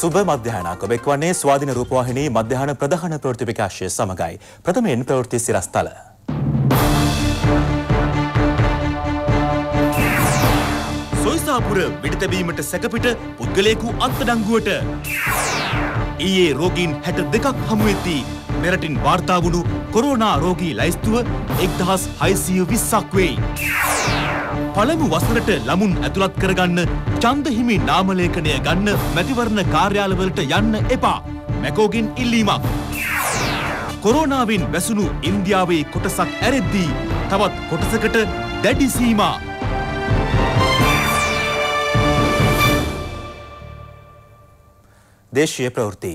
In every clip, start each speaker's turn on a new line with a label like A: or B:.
A: සුබ මධ්‍යහනක් ඔබ එක්වන්නේ ස්වාධීන රූපවාහිනී මධ්‍යහන ප්‍රධාන ප්‍රවෘත්ති විකාශය සමගයි. ප්‍රථමයෙන් ප්‍රවෘත්ති සිරස්තල. සොයිසාපුර වෙඩිතැබීමට සැකපිට පුද්ගලයෙකු අත්අඩංගුවට. ඊයේ රෝගීන් 62ක් හමු වෙද්දී මෙරටින් වාර්තා වුණු කොරෝනා රෝගී ලැයිස්තුව 1620ක් වෙයි. පළමු වසරට ළමුන් ඇතුළත් කරගන්න චන්දහිමි නාමලේඛනය ගන්න මැතිවරණ කාර්යාලවලට යන්න එපා. මැකෝගින් ඉල්ලීමක්. කොරෝනාවෙන් වැසුණු ඉන්දියාවේ කොටසක් ඇරෙද්දී තවත් කොටසකට දැඩි සීමා. දේශීය ප්‍රවෘත්ති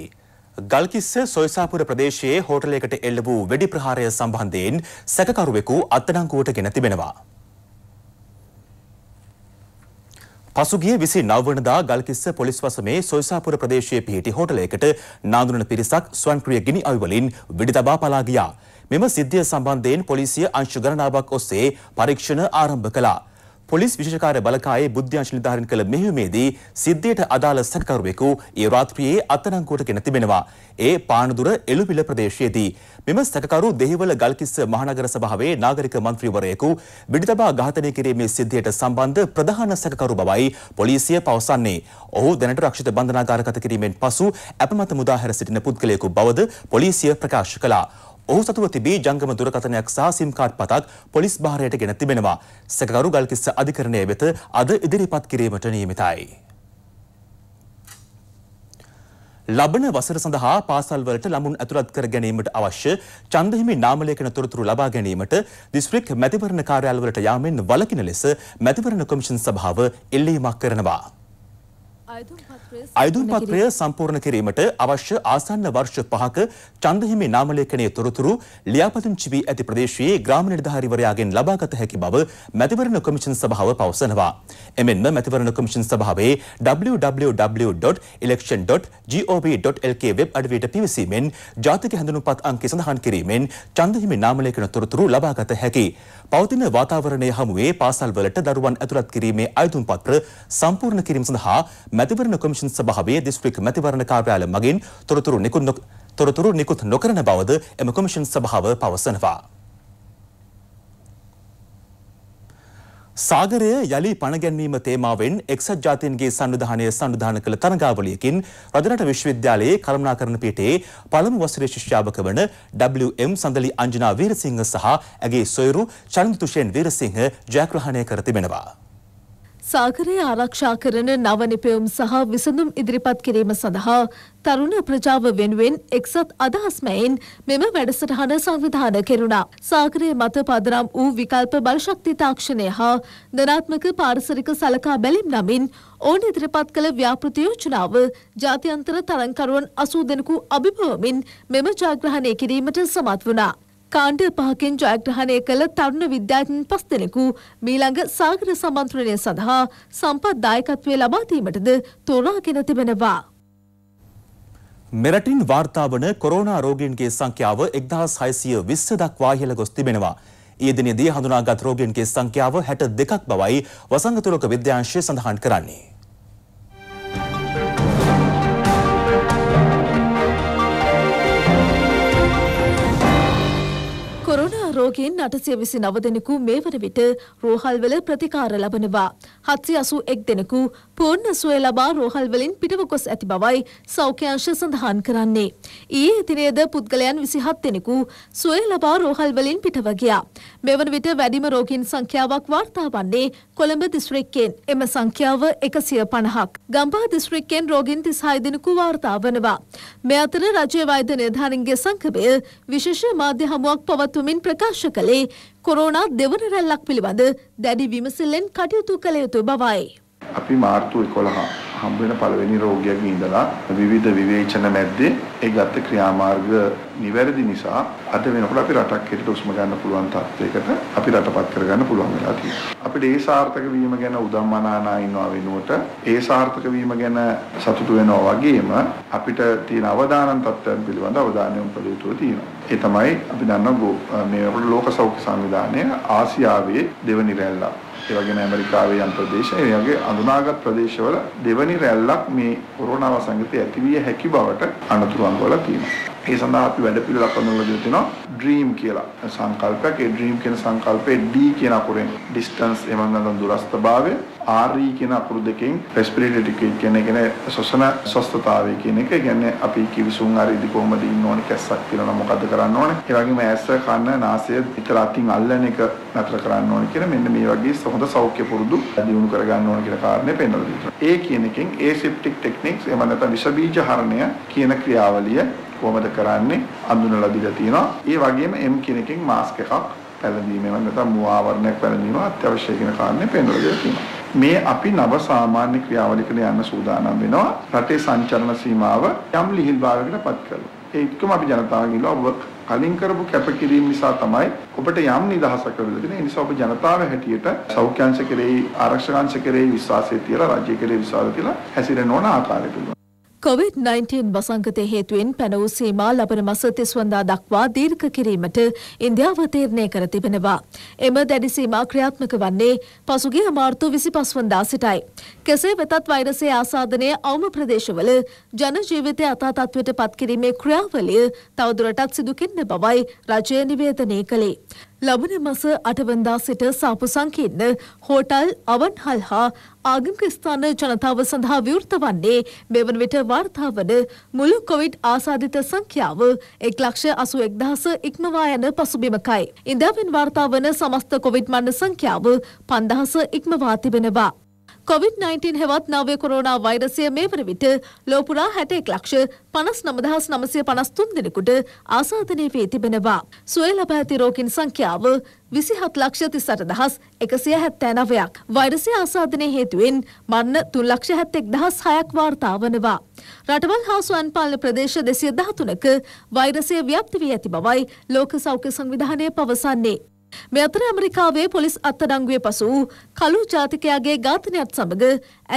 A: ගල්කිස්ස සොයිසාපුර ප්‍රදේශයේ හෝටලයකට එල්ල වූ වෙඩි ප්‍රහාරය සම්බන්ධයෙන් සැකකරුවෙකු අත්අඩංගුවට ගෙන තිබෙනවා. පසුගිය විසි නවනදා ගල්කිස්ස පොලිස් වසමේ සොයිසාපුර ප්‍රදේශයේ පිහිටි හෝටලයකට නාඳුන පිරිසක් ස්වන්ක්‍රිය ගිනි අවිවලින් විඩි තබා පලා ගියා. මෙම සිද්ධිය සම්බන්ධයෙන් පොලිසිය අංශු ගණනාවක් ඔස්සේ පරීක්ෂණ ආරම්භ කළා. පොලිස් විශේෂකාර්ය බලකායේ බුද්ධ්‍යංශ නිධාරණ කළ මෙහෙයුමේදී සිද්ධියට අදාළ සැකකරුවෙකු ඒ රාත්‍රියේ අත්අඩංගුවට ගෙන තිබෙනවා. ඒ පානදුර එළුපිල ප්‍රදේශයේදී මෙම සැකකරු දෙහිවල ගල්කිස්ස මහනගර සභාවේ නාගරික මන්ත්‍රීවරයෙකු බිඩිතබා ඝාතනය කිරීමේ සිද්ධියට සම්බන්ධ ප්‍රධාන සැකකරු බවයි පොලිසිය පවසන්නේ. ඔහු දැනට රක්ෂිත බන්ධනාගාරගත කිරීමෙන් පසු අපමත මුදා හැර සිටින පුද්ගලයෙකු බවද පොලිසිය ප්‍රකාශ කළා. ඔහු සතුව තිබී ජංගම දුරකථනයක් සහ සිම් කාඩ් පතක් පොලිස් භාරයට ගෙන තිබෙනවා. සැකකරු ගල්කිස්ස අධිකරණය වෙත අද ඉදිරිපත් කිරීමට නියමිතයි. ලබන වසර සඳහා පාසල්වලට ළමුන් ඇතුළත් කර ගැනීමට අවශ්‍ය ඡන්දහිමි නාමලේඛන තොරතුරු ලබා ගැනීමට දිස්ත්‍රික් මැතිවරණ කාර්යාලවලට යාමෙන් වළකින ලෙස මැතිවරණ කොමිෂන් සභාව එල්ලීමක් කරනවා.
B: අයදුම් පත්‍රය
A: සම්පූර්ණ කිරීමට අවශ්‍ය ආසන්න වර්ෂ පහක චන්දහිමි නාමලේඛනයේ තොරතුරු ලියාපදිංචි වී ඇති ප්‍රදේශයේ ග්‍රාම නිලධාරිවරයාගෙන් ලබාගත හැකි බව මැතිවරණ කොමිෂන් සභාව පවසනවා. එමෙන්ම මැතිවරණ කොමිෂන් සභාවේ www.election.gov.lk වෙබ් අඩවියට පිවිසීමෙන් ජාතික හැඳුනුම්පත් අංකය සඳහන් කිරීමෙන් චන්දහිමි නාමලේඛන තොරතුරු ලබාගත හැකි. පවතින වාතාවරණය හමුවේ පාසල්වලට දරුවන් ඇතුළත් කිරීමේ අයතුම් පත්‍ර සම්පූර්ණ කිරීම සඳහා මැතිවරණ කොමිෂන් සභාවේ දිස්ත්‍රික් මැතිවරණ කාර්යාලය මගින් තොරතුරු නිකුත් නොකරන බවද එම කොමිෂන් සභාව පවසනවා. සාගරය යළි පණගැන්වීම තේමාවෙන් එක්සත් ජාතීන්ගේ සංවිධානය සංවිධාන කළ තරඟාවලියකින් රජරට විශ්වවිද්‍යාලයේ කළමනාකරණ පීඨයේ පළමු වසරේ ශිෂ්‍යාවක වන WM සඳලි අංජනා වීරසිංහ සහ ඇගේ සොයුරු චන්දුතුෂෙන් වීරසිංහ ජයග්‍රහණය කර තිබෙනවා.
B: සාගරය ආරක්ෂා කරන නව නිපැයුම් සහ විසඳුම් ඉදිරිපත් කිරීම සඳහා තරුණ ප්‍රජාව වෙනුවෙන් එක්සත් අදහස් මැයින් මෙම වැඩසටහන සංවිධාන කෙරුණා. සාගරය මත පදනම් වූ විකල්ප බලශක්ති තාක්ෂණය හා ධනාත්මක පාරිසරික සලකා බැලීම් නමින් ඕන ඉදිරිපත් කළ ව්‍යාපෘති යෝජනාව ජාත්‍යන්තර තරංකරුවන් අසූ දෙනෙකු අභිභවමින් මෙම ජයග්‍රහණය කිරීමට සමත් වුණා. කාණ්ඩ පහකින් ජයග්‍රහණය කළ තරුණ විද්‍යාඥයන් පස් දෙනෙකු මීළඟ සාගර සමන්ත්‍රණය සඳහා සම්පත් දායකත්වය ලබා දීමටද තෝරාගෙන තිබෙනවා.
A: මෙරටින් වාර්තාාවන කොරෝනා රෝගෙන්ගේ සංඛ්‍යාව එක්දහස් හයිසිය විස්ස දක්වා ඉහළ ගොස් තිබෙනවා. ඒදිනෙදී හඳුනාගත් රෝගෙන්ගේ සංඛ්‍යාව හැට දෙකක් බවයි වසංගතුලක විද්‍යාංශය සඳහන් කරන්නේ.
B: ලෝකයෙන් අටසිය විසි නව දෙනෙකු මේ වන විට රෝහල්වල ප්‍රතිකාර ලබනවා. හත්සි අසු එක් දෙනෙකු පූර්ණ සුවය ලබා රෝහල්වලින් පිටව ගොස් ඇති බවයි සෞඛ්‍යංශ සඳහන් කරන්නේ. ඊයේ ඉදිරියේද පුද්ගලයන් විසිහත් දෙනෙකු සුවය ලබා රෝහල්වලින් පිටව ගියා. මෙවන විට වැඩිම රෝගීන් සංඛ්‍යාවක් වාර්තා වන්නේ කොළඹ දිස්ත්‍රික්කයෙන්. එම සංඛ්‍යාව එකසිය පණහක්. ගම්පහ දිස්ත්‍රික්කයෙන් රෝගීන් තිස්හය දෙනෙකු වාර්තා වනවා. මේ අතර රජය වෛද්‍ය නිර්ධාරීන්ගේ සංකභය විශේෂ මාධ්‍ය හමුවක් පවත්වමින් ප්‍රකාශ ප්‍රකාශ කළේ කොරෝනා දෙවන රැල්ලක් පිළිබඳ දැඩි විමසිල්ලෙන් කටයුතු කළ යුතු බවයි.
C: අපි මාර්තු 11 හම්බ වෙන පළවෙනි රෝගියාගේ ඉඳලා විවිධ විවේචන මැද්දේ ඒ ගත ක්‍රියාමාර්ග නිවැරදි නිසා අද වෙනකොට අපි රටක් හැටියට උස්ම ගන්න පුළුවන් තත්යකට අපි රටපත් කරගන්න පුළුවන් වෙලා තියෙනවා. අපිට ඒ සාර්ථක වීම ගැන උදම්මනානා ඉන්නවා වෙනුවට ඒ සාර්ථක වීම ගැන සතුටු වෙනවා වගේම අපිට තියෙන අවදානම් තත්ත්වයන් පිළිබඳ අවධානය යොමු කළ යුතු තියෙනවා. ඒ තමයි අපි දන්නවා මේ ලෝක සෞඛ්‍ය සංවිධානය ආසියාවේ දෙවනි රැල්ලක්. ඒ වගේම ඇමරිකාවේ යම් ප්‍රදේශ ඒ වගේ අඳුනාගත් ප්‍රදේශවල දෙවනි රැල්ලක් මේ කොරෝනා වසංගතය ඇතිවිය හැකි බවට අනතුරු අංගවල තියෙනවා. ඒ සඳහා අපි වැඩ පිළිවෙලක් හඳුන්වලා දෙලා තිනවා ඩ්‍රීම් කියලා සංකල්පයක්. ඒ ඩ්‍රීම් කියන සංකල්පේ D කියන අකුරෙන් distance එමන් නැත්නම් දුරස්ථභාවය RE කියන අකුරු දෙකෙන් respiratory decay කියන එක කියන්නේ ශ්වසන ස්වස්ථතාවය කියන එක. කියන්නේ අපි කිවිසුම් හරිද කොහොමද ඉන්න ඕනේ කැස්සක් කියලා මොකද්ද කරන්න ඕනේ. ඒ වගේම ඇස කන නාසය විතර අතින් අල්ලන එක නතර කරන්න ඕනේ කියලා මෙන්න මේ වගේ හොඳ සෞඛ්‍ය පුරුදු දියුණු කර ගන්න ඕනේ කියලා කාරණේ පෙන්වලා දෙනවා. ඒ කියන එකෙන් aseptic techniques එහෙම නැත්නම් විෂ බීජ හරණය කියන ක්‍රියාවලිය කොහොමද කරන්නේ අඳුනලා දීලා තියෙනවා. ඒ වගේම M කියන එකෙන් මාස්ක් එකක් පැළඳීම එහෙම නැත්නම් මු ආවරණයක් පැළඳීම අත්‍යවශ්‍ය කියන කාරණේ පෙන්වලා දෙනවා. මේ අපි නව සාමාන්‍ය ක්‍රියාවලියකට යන්න සූදානම් වෙනවා රටේ සංචලන සීමාව යම් ලිහිල්භාවයකට පත් කරලා ඒ එක්කම අපි ජනතාවගෙන් ඉල්ලුවා කලින් කරපු කැපකිරීම නිසා තමයි ඔබට යම් නිදහසක් ලැබෙන්නේ ඒ නිසා ඔබ ජනතාව හැටියට සෞඛ්‍යංශ කෙරෙහි ආරක්ෂකංශ කෙරෙහි විශ්වාසය තියලා රාජ්‍ය කෙරෙහි විශ්වාසය තියලා හැසිරෙන්න ඕන ආකාරයට
B: COVID-19 වසංගතය හේතුවෙන් පැන වූ සීමා ලබන මස 30 වනදා දක්වා දීර්ඝ කිරීමට ඉන්දියාව තීරණය කර තිබෙනවා. එම දැඩි සීමා ක්‍රියාත්මක වන්නේ පසුගිය මාර්තු 25 වනදා සිටයි. කෙසේ වෙතත් වෛරසයේ ආසාදනය අවම ප්‍රදේශවල ජන ජීවිතය අතා තත්ත්වයට පත් කිරීමේ ක්‍රියාවලිය තවදුරටත් සිදු කෙරෙන බවයි රජය නිවේදනය කළේ. ලබන මස අටවන්දා සිට සාපු සංකීර්ණ හෝටල් අවන්හල් හා ආගමික ස්ථාන ජනතාව සඳහා විවෘත වන්නේ මෙවන විට වාර්තා වන මුළු කොවිඩ් ආසාධිත සංඛ්‍යාව එක් ලක්ෂ අසු එක්දහස ඉක්මවා යන පසුබිමකයි. ඉන්දියාවෙන් වාර්තා වන සමස්ත කොවිඩ් මරණ සංඛ්‍යාව පන්දහස ඉක්මවා තිබෙනවා. කොවිD-19 හෙවත් නවය කොරෝනා වෛරසය මේ වන විට ලෝපුරා හැටෙක් ලක්ෂ පනස් නමදහස් නමසය පනස්තුන් දෙනෙකුට ආසාධනය වී තිබෙනවා. සුවය ලබ ඇති රෝගින් සංඛ්‍යාව විසිහත් ලක්ෂ තිසට දහස් එකසිය හැත්තෑ නවයක්. වෛරසය ආසාධනය හේතුවෙන් මරණ තුන් ලක්ෂ හැත්තෙක් දහස් හයක් වාර්තාාවනවා. රටවල් හාසුවන් පාලන ප්‍රදේශ දෙසිය දහතුනක වෛරසය ව්‍යප්ති වී ඇති බවයි ලෝක සෞඛ්‍ය සංවිධානය පවසන්නේ. මේ අතර ඇමරිකාවේ පොලිස් අත්අඩංගුවේ පසු කළු ජාතිකයාගේ ඝාතනයත් සමග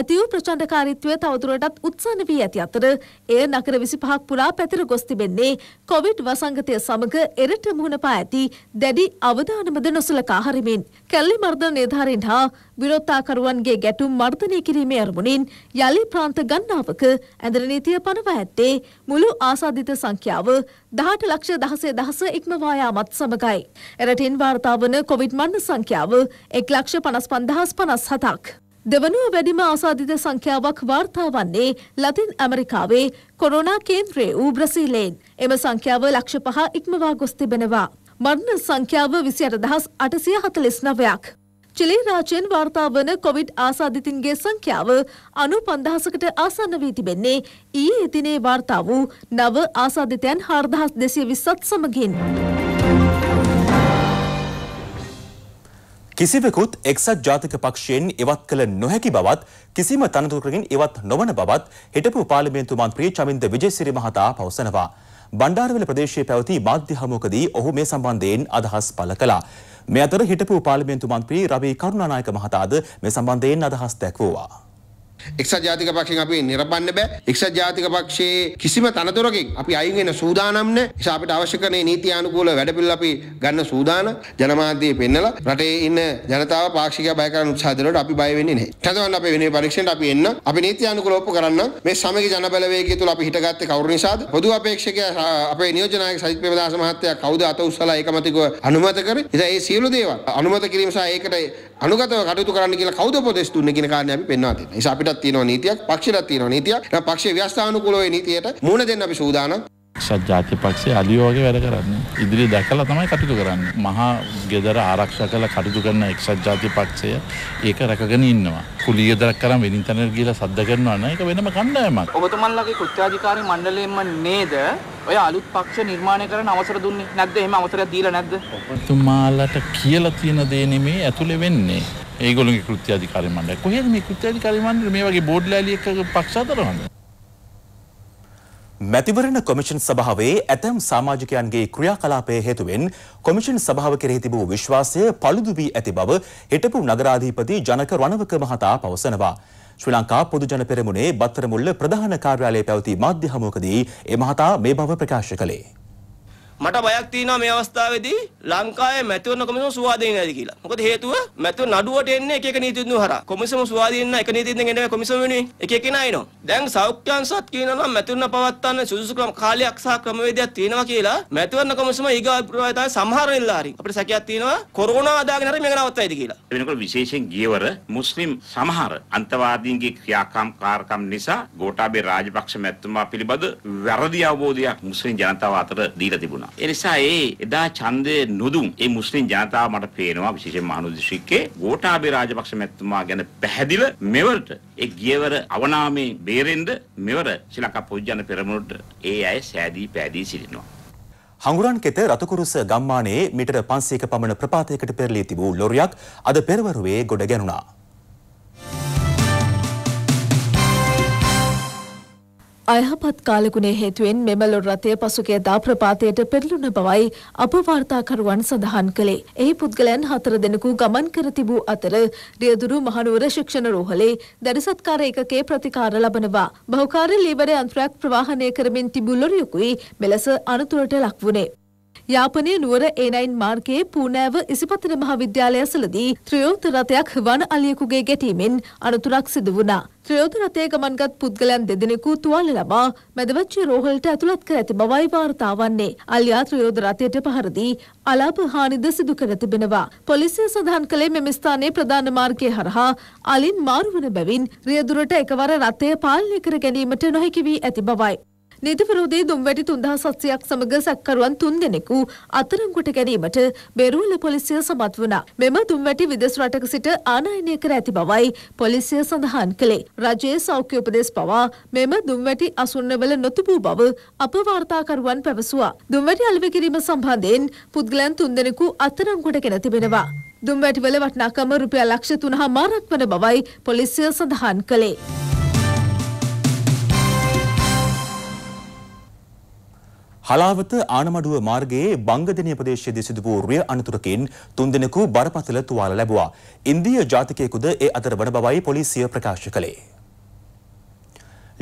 B: ඇති වූ ප්‍රචණ්ඩකාරීත්වය තවදුරටත් උත්සන්න වී ඇති අතර එය නගර 25ක් පුරා පැතිර ගොස් තිබෙන්නේ කොවිඩ් වසංගතය සමග එරට මුහුණ පා ඇති දැඩි අවදානමද නොසලකා හරිමින් කැල්ලි මර්ධන නිධාරීන්ට හා විරෝත්තාකරුවන්ගේ ගැටුම් මර්ධනය කිරීමේ අරමුණින් යළි ප්‍රාන්ත ගන්නාවක ඇඳර නීතිය පනව ඇත්තේ මුළු ආසාධිත සංඛ්‍යාව දහට ලක්ෂ දහසේ දහස ඉක්මවායාමත් සමගයි. එරටින් වාර්තාාවන කොවිඩ් මන්න සංඛ්‍යාව එක් ලක්ෂ පනස් පන්දහස් පනස් හතක්. දෙවනුව වැඩිම ආසාධිත සංඛ්‍යාවක් වාර්තා වන්නේ ලතින් ඇමරිකාවේ කොරෝනා කේන්ද්‍රයේ වූ බ්‍රසීලයෙන් එම සංඛ්‍යාව ලක්ෂ පහ ඉක්මවා ගොස් තිබෙනවා. මරණ සංඛ්‍යාව විසි අටදහස් අටසිය හතලෙස් නවයක්. චිලි රාජයෙන් වාර්තා වන කොවිඩ් ආසාධිතින්ගේ සංඛ්‍යාව අනු පන්දහසකට ආසන්න වී තිබෙන්නේ ඊයේ දිනේ වාර්තා වූ නව ආසාධිතයන් හාර්දහස් දෙසිය විස්සත් සමගින්.
A: කිසිවෙකුත් එක්සත් ජාතික පක්ෂයෙන් ඉවත් කළ නොහැකි බවත් කිසිම තනතුරකින් ඉවත් නොවන බවත් හිටපු පාර්ලිමේන්තු මන්ත්‍රී චමින්ද විජේසිරි මහතා පවසනවා. බණ්ඩාරවල ප්‍රදේශයේ පැවති මාධ්‍ය හමුවකදී ඔහු මේ සම්බන්ධයෙන් අදහස් පළ කළා. මේ අතර හිටපු පාර්ලිමේන්තු මන්ත්‍රී රවී කරුණානායක මහතාද මේ සම්බන්ධයෙන් අදහස් දැක්වුවා. එක්සත් ජාතික පක්ෂෙන් අපි නිරපන්න බෑ. එක්සත් ජාතික පක්ෂයේ කිසිම තනතුරකින් අපි අයින් වෙන සූදානම් නැහැ. ඒ අපිට අවශ්‍ය කරන නීති අනුකූල වැඩපිළිවෙල අපි ගන්න සූදානම්.
C: ජනමාධ්‍යයේ පෙන්නලා රටේ ඉන්න ජනතාව පාක්ෂිකව බය කරන උත්සාහ දරනකොට අපි බය වෙන්නේ නැහැ. තදවන්න අපේ වෙනේ පරීක්ෂණයට අපි එන්න. අපි නීති අනුකූල ඔප්පු කරන්න. මේ සමගි ජනබලවේගය තුල අපි හිටගත්තේ කවුරු නිසාද? පොදු අපේක්ෂකයා අපේ නියෝජ්‍ය නායක සජිත් ප්‍රේමදාස මහත්තයා කවුද අත උස්සලා ඒකමතිකව අනුමත කරේ? ඉතින් මේ සියලු දේවල් අනුමත කිරීම සහ ඒකට අනුගතව කටයුතු කරන්න කියලා කවුද උපදෙස් දුන්නේ කියන කාරණේ
A: අපි පෙන්වා දෙන්න. ඒ නිසා අපිටත් තියෙනවා නීතියක්, පක්ෂයටත් තියෙනවා නීතියක්. දැන් පක්ෂයේ ව්‍යවස්ථානුකූලව ඒ නීතියට මුහුණ දෙන්න අපි
C: සූදානම්. ක්ෂත් ජාති පක්ෂේ අලියෝගේ වැඩ කරන්නේ. ඉදිරි දැකලා තමයි කටයුතු කරන්නේ. මහා ගෙදර ආරක්ෂා කරලා කටයුතු කරන එක්සත් ජාති පක්ෂය ඒක රැකගෙන ඉන්නවා. කුලිය ගෙදරක් කරන් වෙනින් තැනට ගිහලා සද්ද කරනවා නම් ඒක වෙනම කණ්ඩායමක්. ඔබතුමන්ලගේ කෘත්‍යාධිකාරී මණ්ඩලයෙන්ම නේද ඔය අලුත් පක්ෂ නිර්මාණය කරන්න අවසර දුන්නේ නැද්ද? එහෙම අවසරයක් දීලා නැද්ද? ඔබතුමාලට කියලා තියෙන දේ නෙමේ ඇතුලේ වෙන්නේ. ඒගොල්ලෝගේ කෘත්‍යාධිකාරී මණ්ඩලය. කොහේද මේ කෘත්‍යාධිකාරී මණ්ඩලය මේ වගේ බෝඩ් ලෑලි එකක පක්ෂ හදනවද? මැතිවරණ
A: කොමිෂන් සභාවේ ඇතැම් සමාජිකයන්ගේ ක්‍රියාකලාපය හේතුවෙන් කොමිෂන් සභාව කෙරෙහි තිබූ විශ්වාසය පළුදු වී ඇති බව හිටපු නගරාධීපති ජනක රණවක මහතා පවසනවා. ශ්‍රී ලංකා පොදුජන පෙරමුණේ බත්තරමුල්ල ප්‍රධාන කාර්යාලයේ පැවති මාධ්‍ය හමුවකදී ඒ මහතා මේ බව ප්‍රකාශ කළේ.
C: මට බයක් තියෙනවා මේ අවස්ථාවේදී ලංකාවේ මැතිවරණ කොමිසම සුවා දෙන්නේ නැති කියලා. මොකද හේතුව මැතිව නඩුවට එන්නේ එක එක නීතිඥු හරහා. කොමිසම සුවා දෙන්න එක නීතිඥෙන් එන්නේ කොමිසම වෙනුවෙන් එක එක නා එනවා. දැන් සෞඛ්‍යංශත් කියනවා නම් මැතිවරණ පවත්වන්න සුදුසු ක්‍රම කාලයක් සහ ක්‍රමවේදයක් තියෙනවා කියලා. මැතිවරණ කොමිසම ඊගා අප්‍රවාය තමයි සමහර නිලධාරීන්. අපිට සැකයක් තියෙනවා කොරෝනා අදාගෙන හරි මේක නවත්තයිද කියලා.
A: වෙනකොට විශේෂයෙන් ගියවර මුස්ලිම් සමහර අන්තවාදීන්ගේ ක්‍රියාකාම් කාර්කම් නිසා ගෝඨාභය රාජපක්ෂ මැතිතුමා පිළිබඳ වැරදි අවබෝධයක් මුස්ලිම් ජනතාව අතර දීලා තිබුණා. තිබුණා. ඒ නිසා ඒ එදා ඡන්දය නොදුන් ඒ මුස්ලිම් ජනතාව මට පේනවා විශේෂයෙන්ම මහනුවර දිස්ත්‍රික්කේ ගෝඨාභය රාජපක්ෂ මැතිතුමා ගැන පැහැදිල මෙවරට ඒ ගියවර අවනාමේ බේරෙන්න මෙවර ශ්‍රීලංකා පොදු ජන පෙරමුණට ඒ අය සෑදී පෑදී සිටිනවා. හඟුරන් කෙත රතුකුරුස ගම්මානයේ මීටර 500ක පමණ ප්‍රපාතයකට පෙරලී තිබූ ලොරියක් අද පෙරවරුවේ ගොඩ ගැනුණා.
B: අයහපත් කාලගුණය හේතුවෙන් මෙම ලොල් රථය පසුගිය දා ප්‍රපාතයට පෙරළුණ බවයි අප වාර්තාකරුවන් සඳහන් කළේ. එහි පුද්ගලයන් හතර දෙනෙකු ගමන් කර තිබූ අතර රියදුරු මහනුවර ශික්ෂණ රෝහලේ දැරිසත්කාර ඒකකේ ප්‍රතිකාර ලබනවා. බහුකාර්ය ලීවර යන්ත්‍රයක් ප්‍රවාහනය කරමින් තිබූ ලොරියකුයි මෙලෙස අනතුරට ලක් වුණේ. යාපනයේ නුවර A9 මාර්ගයේ පූනෑව ඉසිපතන මහාවිද්‍යාලය ඇසලදී ත්‍රයෝත් රථයක් වන අලියෙකුගේ ගැටීමෙන් අනතුරක් සිදු වුණා. ත්‍රයෝත් රථයේ ගමන්ගත් පුද්ගලයන් දෙදෙනෙකු තුවාල ලබා මැදවච්චේ රෝහලට ඇතුළත් කර ඇති බවයි වාර්තා වන්නේ. අලියා ත්‍රයෝත් රථයට පහර දී අලාභ හානිද සිදු කර තිබෙනවා. පොලිසිය සඳහන් කළේ මෙම ස්ථානයේ ප්‍රධාන මාර්ගයේ හරහා අලින් මාරු වන බැවින් රියදුරට එකවර රථය පාලනය කර ගැනීමට නොහැකි වී ඇති බවයි. නිදපරෝදේ දුම්වැටි තුන්දා සත්සයක් සමඟ සැක්කරුවන් තුන් දෙනෙකු අතරංකොට ගැනීමට බෙරුවල පොලිසිය සමත් වුණා. මෙම දුම්වැටි විදෙස් රටක සිට ආනයනය කර ඇති බවයි පොලිසිය සඳහන් කළේ. රජයේ සෞඛ්‍ය උපදෙස් පවා මෙම දුම්වැටි අසුන්නවල නොතිබූ බව අපවාර්තාකරුවන් පැවසුවා. දුම්වැටි අලෙවි කිරීම සම්බන්ධයෙන් පුද්ගලයන් තුන්දෙනෙකු අතරංකොට ගෙන තිබෙනවා. දුම්වැටිවල වටිනාකම රුපියල් ලක්ෂ 3 මාරක් වන බවයි පොලිසිය සඳහන් කළේ.
A: හලාවත ආනමඩුව මාර්ගයේ බංගදෙනිය ප්‍රදේශයේදී සිදු වූ රිය අනතුරකින් තුන්දෙනෙකු බරපතල තුවාල ලැබුවා. ඉන්දීය ජාතිකයෙකුද ඒ අතර වන බවයි පොලිසිය ප්‍රකාශ කළේ.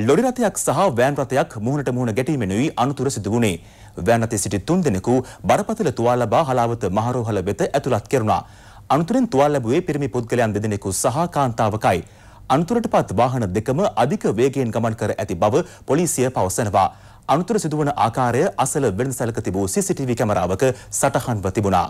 A: ලොරි රථයක් සහ වෑන් රථයක් මුහුණට මුහුණ ගැටීමෙනුයි අනතුර සිදු වුණේ. වෑන් රථයේ සිටි තුන්දෙනෙකු බරපතල තුවාල ලබා හලාවත මහරෝහල වෙත ඇතුළත් කෙරුණා. අනතුරෙන් තුවාල ලැබුවේ පිරිමි පුද්ගලයන් දෙදෙනෙකු සහ කාන්තාවකයි. අනතුරට පත් වාහන දෙකම අධික වේගයෙන් ගමන් කර ඇති බව පොලිසිය පවසනවා. අනුතුර සිදුවන ආකාරය අසල වෙළඳ සැලක තිබූ CCTV කැමරාවක සටහන්ව තිබුණා.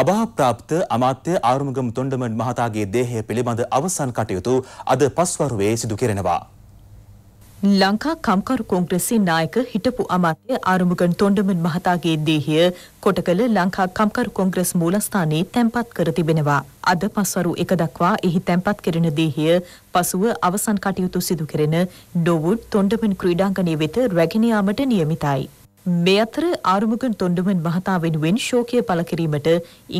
A: අභාප්‍රාප්ත අමාත්‍ය ආරුමුගම් තොණ්ඩමන් මහතාගේ දේහය පිළිබඳ අවසන් කටයුතු අද පස්වරුවේ සිදු කෙරෙනවා.
B: ලංකා කම්කරු කොංග්‍රසයේ නායක හිටපු අමාත්‍ය ආරුමුගම් තොණ්ඩමන් මහතාගේ දේහය කොටකල ලංකා කම්කරු කොංග්‍රස් මූලස්ථානයේ තැන්පත් කර තිබෙනවා. අද පස්වරු එක දක්වා එහි තැන්පත් කෙරෙන දේහය පසුව අවසන් කටයුතු සිදු කෙරෙන ඩොවුඩ් තොණ්ඩමන් ක්‍රීඩාංගණය වෙත රැගෙන යාමට නියමිතයි. මේ අතර ආරුමුගන් තොණ්ඩුමන් මහතා වෙනුවෙන් ශෝකය පළ කිරීමට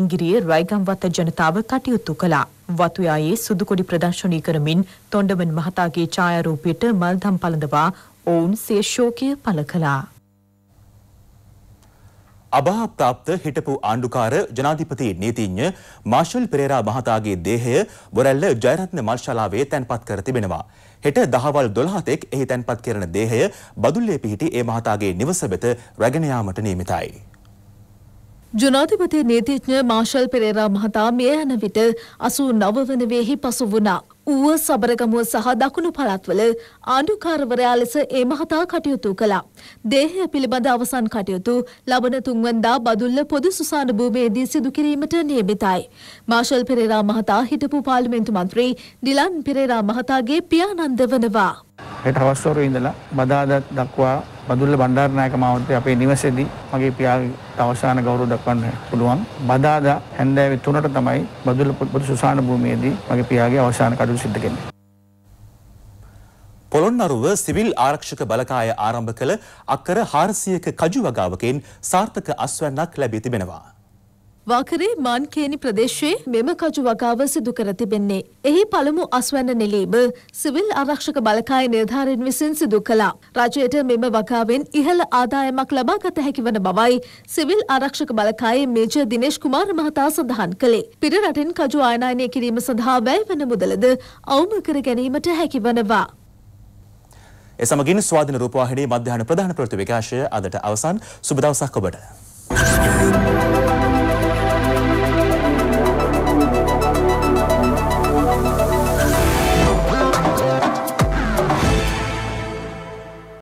B: ඉංගිරිය රයිගම්වත්ත ජනතාව කටයුතු කළා. වතුයායේ සුදුකොඩි ප්‍රදර්ශනය කරමින් තොණ්ඩුමන් මහතාගේ ඡායාරූපයට මල්දම් පළඳවා ඔවුන් සිය ශෝකය පළ කළා.
A: අභාප්‍රාප්ත හිටපු ආණ්ඩුකාර ජනාධිපති නීතිඥ මාෂල් පෙරේරා මහතාගේ දේහය බොරැල්ල ජයරත්න මල්ශාලාවේ තැන්පත් කර තිබෙනවා. හෙට දහවල් 12 තෙක් එහි තැන්පත් කරන දේහය බදුල්ලේ පිහිටි ඒ මහතාගේ නිවස වෙත රැගෙන යාමට නියමිතයි.
B: ජනාධිපති නීතිඥ මාෂල් පෙරේරා මහතා මිය යන විට 89 වන වෙහි පසු වුණා. ඌව සබරගමුව සහ දකුණු පළාත්වල ආණ්ඩුකාරවරයා ලෙස ඒ මහතා කටයුතු කළා. දේහය පිළිබඳ අවසන් කටයුතු ලබන තුන්වන්දා බදුල්ල පොදු සුසාන භූමයේදී සිදු කිරීමට නියමිතයි. මාෂල් පෙරේරා මහතා හිටපු පාර්ලිමේන්තු මන්ත්‍රී ඩිලන් පෙරේරා මහතාගේ පියානන්ද
C: වනවා. හෙට හවස්වරු ඉඳලා බදාදත් දක්වා බදුල්ල බණ්ඩාරනායක මාවතේ අපේ නිවසේදී මගේ පියාගේ අවසාන ගෞරව දක්වන්න පුළුවන්. බදාදා හැන්දෑවේ 3ට තමයි බදුල්ල පොදු සුසාන භූමියේදී මගේ පියාගේ අවසාන කඩුව සිද්ධ වෙන්නේ.
A: පොළොන්නරුව සිවිල් ආරක්ෂක බලකාය ආරම්භ කළ අක්කර 400ක කජු වගාවකින් සාර්ථක අස්වැන්නක් ලැබී තිබෙනවා.
B: වකරේ මාන්කේනි ප්‍රදේශයේ මෙම කජු වගාව සිදු කර තිබෙන්නේ. එහි පළමු අස්වැන්න නෙලීම සිවිල් ආරක්ෂක බලකාය නිර්ධාරීන් විසින් සිදු කළා. රජයට මෙම වගාවෙන් ඉහළ ආදායමක් ලබා ගත හැකි වන බවයි සිවිල් ආරක්ෂක බලකායේ මේජර් දිනේෂ් කුමාර මහතා සඳහන් කළේ. පිට රටින් කජු ආයනායනය කිරීම සඳහා වැය වන මුදලද අවම කර ගැනීමට හැකි වනවා.
A: එසමගින් ස්වාධින රූපවාහිනී මධ්‍යහන ප්‍රධාන ප්‍රවෘත්ති විකාශය අදට අවසන් සුබ දවසක් ඔබට. Thank you.